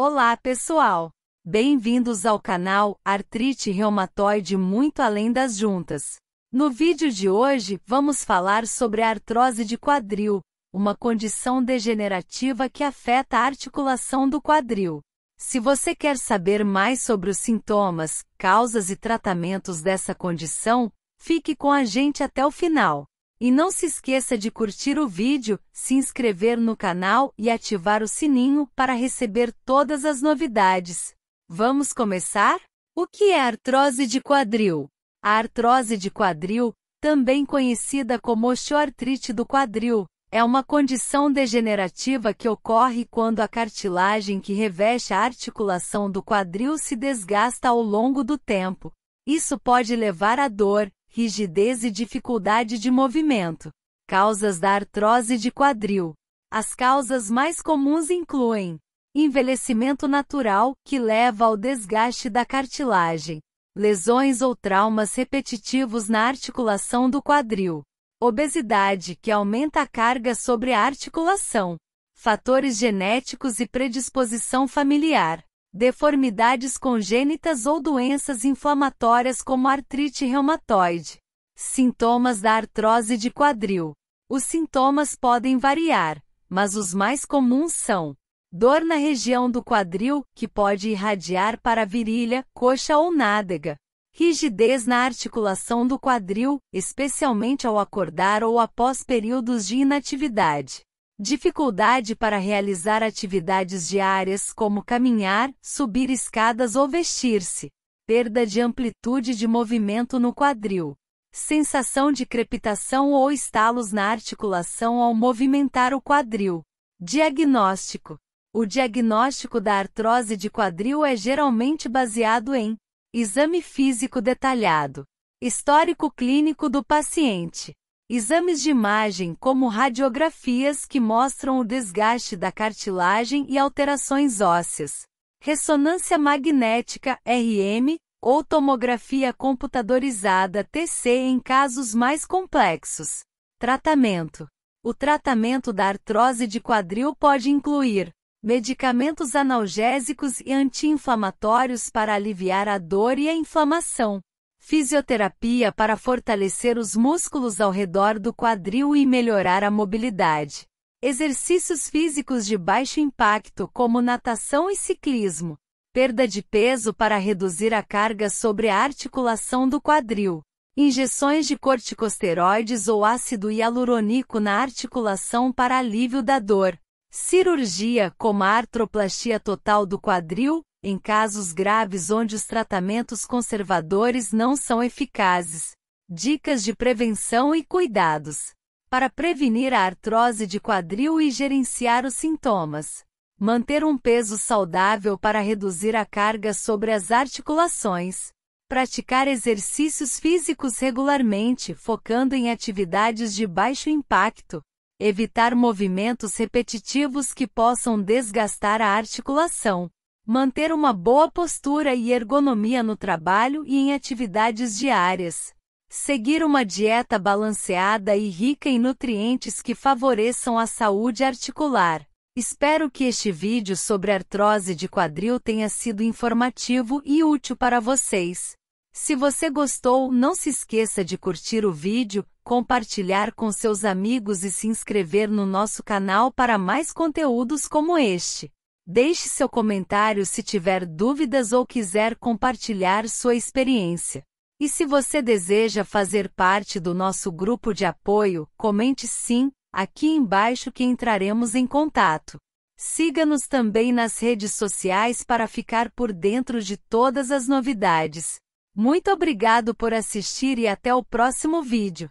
Olá, pessoal! Bem-vindos ao canal Artrite Reumatoide Muito Além das Juntas. No vídeo de hoje, vamos falar sobre a artrose de quadril, uma condição degenerativa que afeta a articulação do quadril. Se você quer saber mais sobre os sintomas, causas e tratamentos dessa condição, fique com a gente até o final. E não se esqueça de curtir o vídeo, se inscrever no canal e ativar o sininho para receber todas as novidades. Vamos começar? O que é artrose de quadril? A artrose de quadril, também conhecida como osteoartrite do quadril, é uma condição degenerativa que ocorre quando a cartilagem que reveste a articulação do quadril se desgasta ao longo do tempo. Isso pode levar à dor, rigidez e dificuldade de movimento. Causas da artrose de quadril. As causas mais comuns incluem envelhecimento natural, que leva ao desgaste da cartilagem, lesões ou traumas repetitivos na articulação do quadril, obesidade, que aumenta a carga sobre a articulação, fatores genéticos e predisposição familiar deformidades congênitas ou doenças inflamatórias como artrite reumatoide. Sintomas da artrose de quadril. Os sintomas podem variar, mas os mais comuns são dor na região do quadril, que pode irradiar para a virilha, coxa ou nádega, rigidez na articulação do quadril, especialmente ao acordar ou após períodos de inatividade dificuldade para realizar atividades diárias como caminhar, subir escadas ou vestir-se, perda de amplitude de movimento no quadril, sensação de crepitação ou estalos na articulação ao movimentar o quadril. Diagnóstico: O diagnóstico da artrose de quadril é geralmente baseado em exame físico detalhado, histórico clínico do paciente Exames de imagem, como radiografias que mostram o desgaste da cartilagem e alterações ósseas. Ressonância magnética, RM, ou tomografia computadorizada, TC, em casos mais complexos. Tratamento: O tratamento da artrose de quadril pode incluir medicamentos analgésicos e anti-inflamatórios para aliviar a dor e a inflamação Fisioterapia para fortalecer os músculos ao redor do quadril e melhorar a mobilidade. Exercícios físicos de baixo impacto, como natação e ciclismo. Perda de peso para reduzir a carga sobre a articulação do quadril. Injeções de corticosteroides ou ácido hialurônico na articulação para alívio da dor. Cirurgia, como a artroplastia total do quadril, em casos graves onde os tratamentos conservadores não são eficazes. Dicas de prevenção e cuidados para prevenir a artrose de quadril e gerenciar os sintomas. Manter um peso saudável para reduzir a carga sobre as articulações. Praticar exercícios físicos regularmente, focando em atividades de baixo impacto. Evitar movimentos repetitivos que possam desgastar a articulação. Manter uma boa postura e ergonomia no trabalho e em atividades diárias. Seguir uma dieta balanceada e rica em nutrientes que favoreçam a saúde articular. Espero que este vídeo sobre artrose de quadril tenha sido informativo e útil para vocês. Se você gostou, não se esqueça de curtir o vídeo, compartilhar com seus amigos e se inscrever no nosso canal para mais conteúdos como este. Deixe seu comentário se tiver dúvidas ou quiser compartilhar sua experiência. E se você deseja fazer parte do nosso grupo de apoio, comente sim aqui embaixo que entraremos em contato. Siga-nos também nas redes sociais para ficar por dentro de todas as novidades. Muito obrigado por assistir e até o próximo vídeo.